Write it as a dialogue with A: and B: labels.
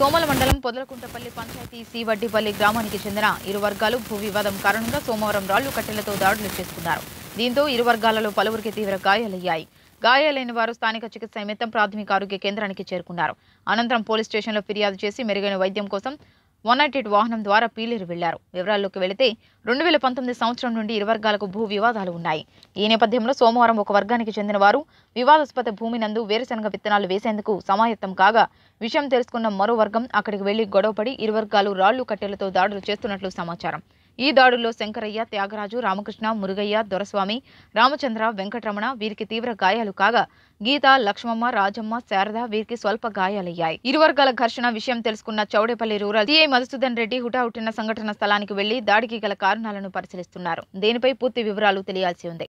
A: సోమల
B: మండలం పొదలకుంటపల్లి పంచాయతీ సివడ్డిపల్లి గ్రామానికి చెందిన ఇరు వర్గాలు భూ వివాదం కారణంగా సోమవారం రాళ్లు కట్టెలతో దాడులు చేసుకున్నారు దీంతో ఇరు వర్గాలలో పలువురికి తీవ్ర గాయాలయ్యాయి గాయాలైన వారు స్థానిక చికిత్స నిమిత్తం ప్రాథమిక ఆరోగ్య కేంద్రానికి చేరుకున్నారు అనంతరం పోలీస్ స్టేషన్లో ఫిర్యాదు చేసి మెరుగైన వైద్యం కోసం వన్ ఎయిట్ వాహనం ద్వారా పీలేరు వెళ్లారు వివరాల్లోకి వెళితే రెండు వేల పంతొమ్మిది సంవత్సరం నుండి ఇరు వర్గాలకు భూ వివాదాలు ఉన్నాయి ఈ నేపథ్యంలో సోమవారం ఒక వర్గానికి చెందిన వారు వివాదాస్పద భూమి నందు వేరుశనగ విత్తనాలు వేసేందుకు సమాయత్తం కాగా విషయం తెలుసుకున్న మరో వర్గం అక్కడికి వెళ్లి గొడవపడి ఇరు వర్గాలు రాళ్లు కట్టెలతో దాడులు చేస్తున్నట్లు సమాచారం ఈ దాడుల్లో శంకరయ్య త్యాగరాజు రామకృష్ణ మురుగయ్య దొరస్వామి రామచంద్ర వెంకటరమణ వీరికి తీవ్ర గాయాలు కాగా గీత లక్ష్మమ్మ రాజమ్మ శారద వీరికి స్వల్ప గాయాలయ్యాయి ఇరు వర్గాల ఘర్షణ విషయం తెలుసుకున్న చౌడేపల్లి రూరల్ సిఐ మధుసూదన్ రెడ్డి హుటాహుటిన సంఘటన స్థలానికి వెళ్లి దాడికి గల కారణాలను పరిశీలిస్తున్నారు దీనిపై పూర్తి వివరాలు తెలియాల్సి ఉంది